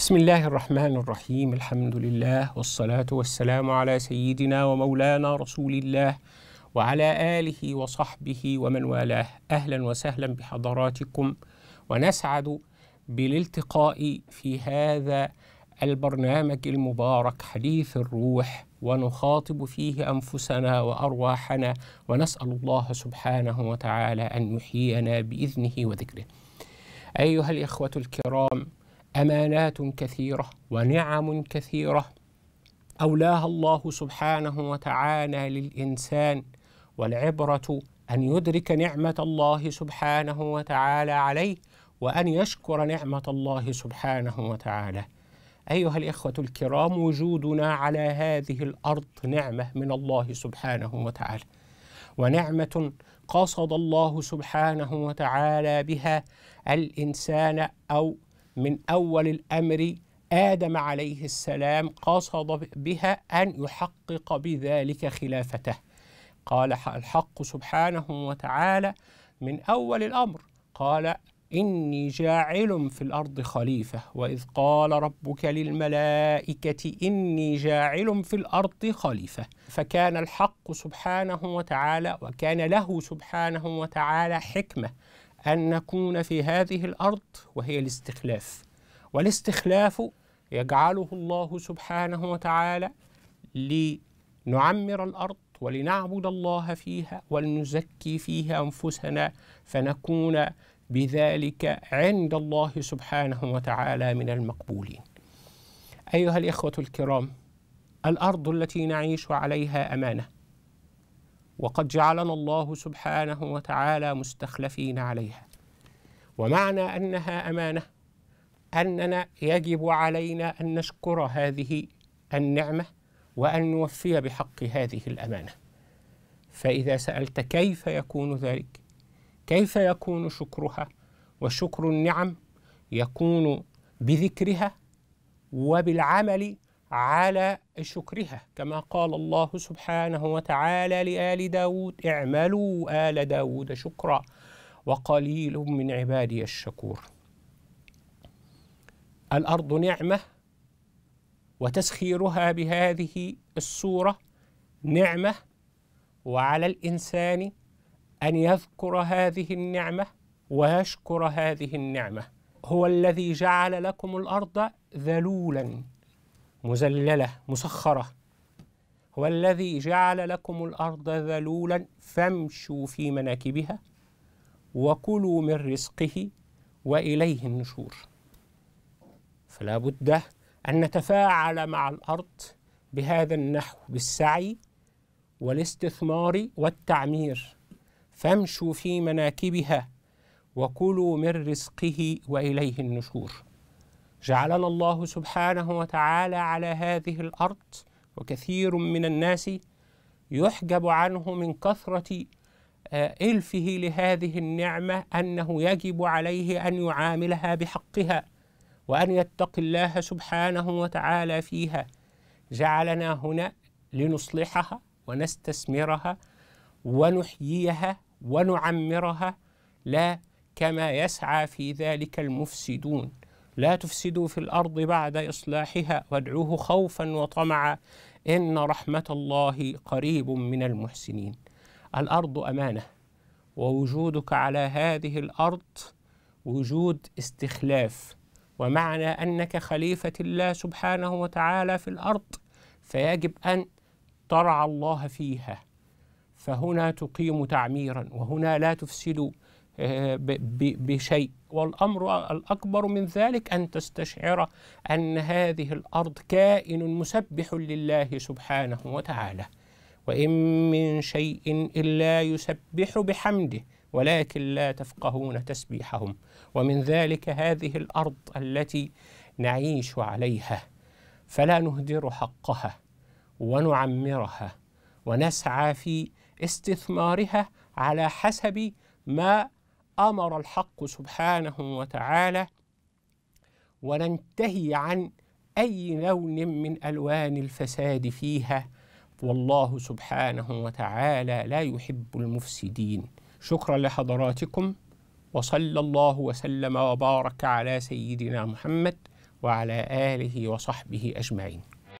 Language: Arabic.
بسم الله الرحمن الرحيم الحمد لله والصلاة والسلام على سيدنا ومولانا رسول الله وعلى آله وصحبه ومن والاه أهلا وسهلا بحضراتكم ونسعد بالالتقاء في هذا البرنامج المبارك حديث الروح ونخاطب فيه أنفسنا وأرواحنا ونسأل الله سبحانه وتعالى أن يحيينا بإذنه وذكره أيها الإخوة الكرام امانات كثيره ونعم كثيره اولاها الله سبحانه وتعالى للانسان والعبره ان يدرك نعمه الله سبحانه وتعالى عليه وان يشكر نعمه الله سبحانه وتعالى ايها الاخوه الكرام وجودنا على هذه الارض نعمه من الله سبحانه وتعالى ونعمه قصد الله سبحانه وتعالى بها الانسان او من أول الأمر آدم عليه السلام قصد بها أن يحقق بذلك خلافته قال الحق سبحانه وتعالى من أول الأمر قال إني جاعل في الأرض خليفة وإذ قال ربك للملائكة إني جاعل في الأرض خليفة فكان الحق سبحانه وتعالى وكان له سبحانه وتعالى حكمة أن نكون في هذه الأرض وهي الاستخلاف والاستخلاف يجعله الله سبحانه وتعالى لنعمر الأرض ولنعبد الله فيها ولنزكي فيها أنفسنا فنكون بذلك عند الله سبحانه وتعالى من المقبولين أيها الإخوة الكرام الأرض التي نعيش عليها أمانة وقد جعلنا الله سبحانه وتعالى مستخلفين عليها ومعنى انها امانه اننا يجب علينا ان نشكر هذه النعمه وان نوفي بحق هذه الامانه فاذا سالت كيف يكون ذلك كيف يكون شكرها وشكر النعم يكون بذكرها وبالعمل على شكرها كما قال الله سبحانه وتعالى لآل داود اعملوا آل داود شكرا وقليل من عبادي الشكور الأرض نعمة وتسخيرها بهذه الصورة نعمة وعلى الإنسان أن يذكر هذه النعمة ويشكر هذه النعمة هو الذي جعل لكم الأرض ذلولاً مذللة مسخرة هو الذي جعل لكم الأرض ذلولا فامشوا في مناكبها وكلوا من رزقه وإليه النشور فلا بد أن نتفاعل مع الأرض بهذا النحو بالسعي والاستثمار والتعمير فامشوا في مناكبها وكلوا من رزقه وإليه النشور جعلنا الله سبحانه وتعالى على هذه الارض وكثير من الناس يحجب عنه من كثره آه، إلفه لهذه النعمة أنه يجب عليه أن يعاملها بحقها وأن يتقي الله سبحانه وتعالى فيها جعلنا هنا لنصلحها ونستثمرها ونحييها ونعمرها لا كما يسعى في ذلك المفسدون لا تفسدوا في الأرض بعد إصلاحها وادعوه خوفا وطمعا إن رحمة الله قريب من المحسنين الأرض أمانة ووجودك على هذه الأرض وجود استخلاف ومعنى أنك خليفة الله سبحانه وتعالى في الأرض فيجب أن ترعى الله فيها فهنا تقيم تعميرا وهنا لا تفسد آه، بشيء والأمر الأكبر من ذلك أن تستشعر أن هذه الأرض كائن مسبح لله سبحانه وتعالى وإن من شيء إلا يسبح بحمده ولكن لا تفقهون تسبيحهم ومن ذلك هذه الأرض التي نعيش عليها فلا نهدر حقها ونعمرها ونسعى في استثمارها على حسب ما امر الحق سبحانه وتعالى وننتهي عن اي لون من الوان الفساد فيها والله سبحانه وتعالى لا يحب المفسدين شكرا لحضراتكم وصلى الله وسلم وبارك على سيدنا محمد وعلى اله وصحبه اجمعين